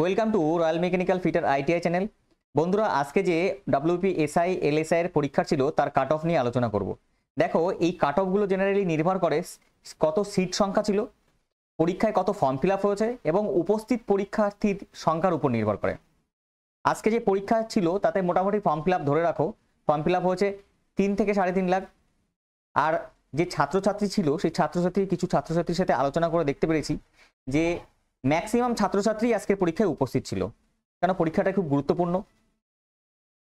welcome to royal mechanical fitter ITI channel বন্ধুরা আজকে যে ডাব্লিউপি এসআই এলএসআই এর পরীক্ষা ছিল তার কাট অফ নিয়ে আলোচনা করব দেখো এই কাট অফগুলো জেনারেলি নির্ভর করে কত সিট সংখ্যা ছিল পরীক্ষায় কত ফর্ম ফিল আপ হয়েছে এবং উপস্থিত পরীক্ষার্থীর সংখ্যার উপর নির্ভর করে আজকে যে পরীক্ষা ছিল তাতে মোটামুটি ফর্ম ফিল আপ ধরে রাখো ফর্ম ফিল আপ হয়েছে তিন থেকে সাড়ে তিন লাখ আর যে ছাত্রছাত্রী ছিল সেই ছাত্রছাত্রী কিছু ছাত্রছাত্রীর সাথে আলোচনা করে দেখতে পেরেছি যে ম্যাক্সিমাম ছাত্রছাত্রী আজকের পরীক্ষায় উপস্থিত ছিল কেন পরীক্ষাটা খুব গুরুত্বপূর্ণ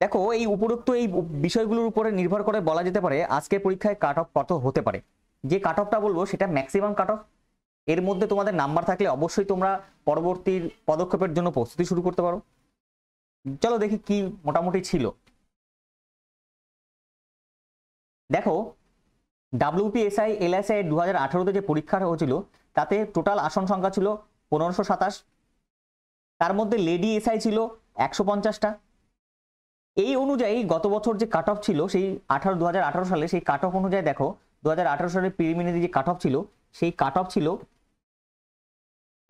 দেখো এই উপরোক্ত এই বিষয়গুলোর উপরে নির্ভর করে বলা যেতে পারে আজকের পরীক্ষায় কাট অফ কত হতে পারে যে কাট অফটা বলবো সেটা ম্যাক্সিমাম কাট অফ এর মধ্যে তোমাদের নাম্বার থাকলে অবশ্যই তোমরা পরবর্তী পদক্ষেপের জন্য প্রস্তুতি শুরু করতে পারো চলো দেখি কি মোটামুটি ছিল দেখো ডাব্লিউপিএসআই এলএসআই দু হাজার আঠারোতে যে পরীক্ষা হয়েছিল তাতে টোটাল আসন সংখ্যা ছিল পনেরোশো সাতাশ তার মধ্যে লেডি এসআই ছিল একশো পঞ্চাশটা এই অনুযায়ী গত বছর যে কাট অফ ছিল সেই আঠারো দু সালে সেই কাট অফ অনুযায়ী দেখো দু হাজার আঠারো সালে প্রিলিমিনারি যে কাট অফ ছিল সেই কাট অফ ছিল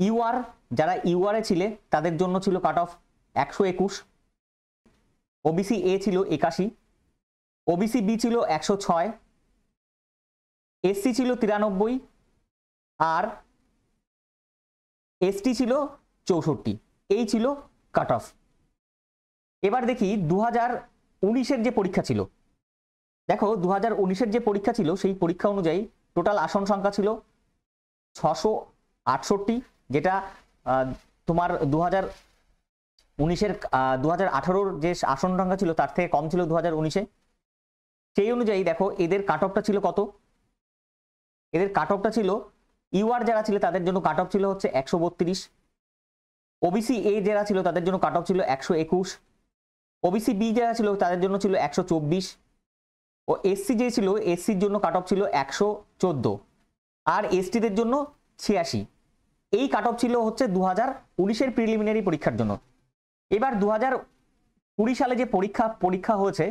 ইউআর যারা ইউআরে ছিলে তাদের জন্য ছিল কাট অফ একশো একুশ ওবিসি এ ছিল একাশি ওবিসি বি ছিল একশো ছয় এসসি ছিল তিরানব্বই আর এসটি ছিল চৌষট্টি এই ছিল কাট অফ এবার দেখি দু হাজার উনিশের যে পরীক্ষা ছিল দেখো দু হাজার উনিশের যে পরীক্ষা ছিল সেই পরীক্ষা অনুযায়ী টোটাল আসন সংখ্যা ছিল ছশো আটষট্টি যেটা তোমার দু হাজার উনিশের দু হাজার আঠারোর যে আসন সংখ্যা ছিল তার থেকে কম ছিল দু হাজার উনিশে সেই অনুযায়ী দেখো এদের কাট ছিল কত এদের কাট অফটা ছিল ইউআর যারা ছিল তাদের জন্য কাট অফ ছিল হচ্ছে একশো বত্রিশ ওবিসি এ যারা ছিল তাদের জন্য কাট অফ ছিল একশো একুশ ওবিসি বি যারা ছিল তাদের জন্য ছিল একশো চব্বিশ ও এসসি যে ছিল এসসির জন্য কাট অফ ছিল একশো চোদ্দ আর এসটিদের জন্য ছিয়াশি এই কাট অফ ছিল হচ্ছে দু হাজার উনিশের প্রিলিমিনারি পরীক্ষার জন্য এবার দু হাজার কুড়ি সালে যে পরীক্ষা পরীক্ষা হয়েছে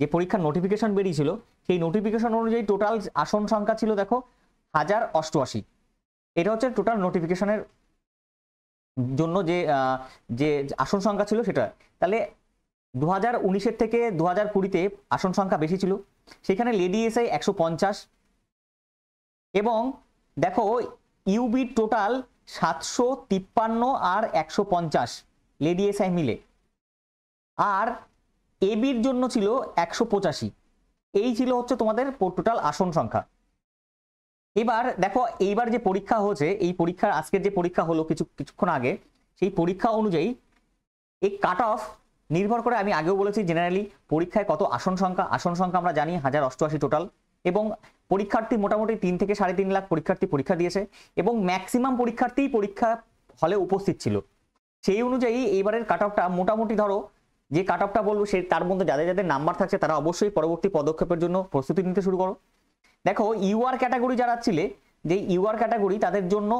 যে পরীক্ষার নোটিফিকেশন বেরিয়েছিল সেই নোটিফিকেশন অনুযায়ী টোটাল আসন সংখ্যা ছিল দেখো হাজার অষ্টআশি এটা হচ্ছে টোটাল নোটিফিকেশনের জন্য যে যে আসন সংখ্যা ছিল সেটা তাহলে দু হাজার উনিশের থেকে দু হাজার কুড়িতে আসন সংখ্যা বেশি ছিল সেখানে লেডি এসআই একশো পঞ্চাশ এবং দেখো ইউবি টোটাল সাতশো তিপ্পান্ন আর একশো পঞ্চাশ লেডি এসআই মিলে আর এবির জন্য ছিল একশো পঁচাশি এই ছিল হচ্ছে তোমাদের টোটাল আসন সংখ্যা এবার দেখো এইবার যে পরীক্ষা হয়েছে এই পরীক্ষার আজকের যে পরীক্ষা হলো কিছু কিছুক্ষণ আগে সেই পরীক্ষা অনুযায়ী এই কাট অফ নির্ভর করে আমি আগেও বলেছি জেনারেলি পরীক্ষায় কত আসন সংখ্যা আসন সংখ্যা আমরা জানি হাজার অষ্টআশি টোটাল এবং পরীক্ষার্থী মোটামুটি তিন থেকে সাড়ে তিন লাখ পরীক্ষার্থী পরীক্ষা দিয়েছে এবং ম্যাক্সিমাম পরীক্ষার্থী পরীক্ষা হলে উপস্থিত ছিল সেই অনুযায়ী এইবারের কাট অফটা মোটামুটি ধরো যে কাট অফটা বলবো সে তার মধ্যে যাদের যাদের নাম্বার থাকছে তারা অবশ্যই পরবর্তী পদক্ষেপের জন্য প্রস্তুতি নিতে শুরু করো দেখো ইউআর ক্যাটাগরি যারা ছিলে যে ইউআর ক্যাটাগরি তাদের জন্য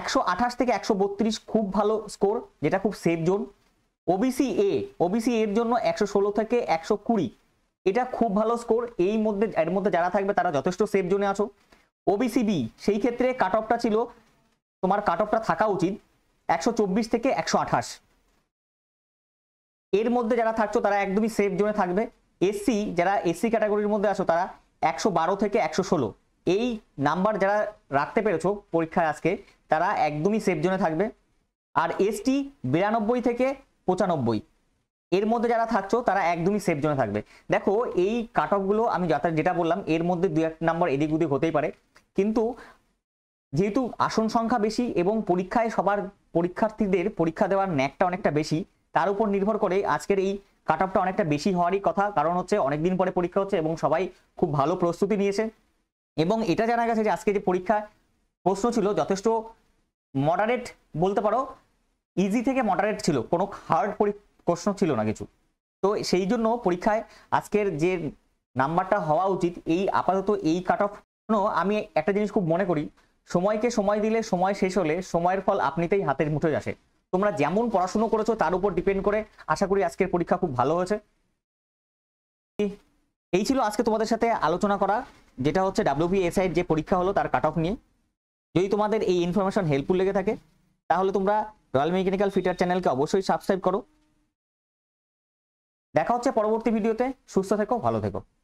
একশো আঠাশ থেকে একশো বত্রিশ খুব ভালো স্কোর যেটা খুব safe zone OBC A OBC এর জন্য একশো ষোলো থেকে একশো কুড়ি এটা খুব ভালো স্কোর এই মধ্যে এর মধ্যে যারা থাকবে তারা যথেষ্ট সেফ জোনে আছো ওবিসি বি সেই ক্ষেত্রে কাট অফটা ছিল তোমার কাট অফটা থাকা উচিত একশো চব্বিশ থেকে একশো আঠাশ এর মধ্যে যারা থাকছো তারা একদমই সেফ জোনে থাকবে এসসি যারা এসসি ক্যাটাগরির মধ্যে আসো তারা একশো বারো থেকে একশো ষোলো এই নাম্বার যারা রাখতে পেরেছো পরীক্ষায় আজকে তারা একদমই সেফ জোনে থাকবে আর এসটি বিরানব্বই থেকে পঁচানব্বই এর মধ্যে যারা থাকছো তারা একদমই সেফ জোনে থাকবে দেখো এই কাট অফগুলো আমি যাতা যেটা বললাম এর মধ্যে দু এক নম্বর এদিক ওদিক হতেই পারে কিন্তু যেহেতু আসন সংখ্যা বেশি এবং পরীক্ষায় সবার পরীক্ষার্থীদের পরীক্ষা দেওয়ার ন্যাকটা অনেকটা বেশি তার উপর নির্ভর করে আজকের এই কাট অফটা অনেকটা বেশি হওয়ারই কথা কারণ হচ্ছে অনেকদিন পরে পরীক্ষা হচ্ছে এবং সবাই খুব ভালো প্রস্তুতি নিয়েছে এবং এটা জানা গেছে যে আজকে যে পরীক্ষা প্রশ্ন ছিল যথেষ্ট মডারেট বলতে পারো ইজি থেকে মডারেট ছিল কোনো হার্ড প্রশ্ন ছিল না কিছু তো সেই জন্য পরীক্ষায় আজকের যে নাম্বারটা হওয়া উচিত এই আপাতত এই কাট অফ আমি একটা জিনিস খুব মনে করি সময়কে সময় দিলে সময় শেষ হলে সময়ের ফল আপনিতেই হাতের মুঠোয় আসে তোমরা যেমন পড়াশুনো করেছো তার উপর ডিপেন্ড করে আশা করি আজকের পরীক্ষা খুব ভালো হয়েছে এই ছিল আজকে তোমাদের সাথে আলোচনা করা যেটা হচ্ছে ডাব্লিউবিএসআই যে পরীক্ষা হলো তার কাট অফ নিয়ে যদি তোমাদের এই ইনফরমেশন হেল্পফুল লেগে থাকে তাহলে তোমরা রয়্যাল মেকানিক্যাল ফিটার চ্যানেলকে অবশ্যই সাবস্ক্রাইব করো দেখা হচ্ছে পরবর্তী ভিডিওতে সুস্থ থেকো ভালো থেকো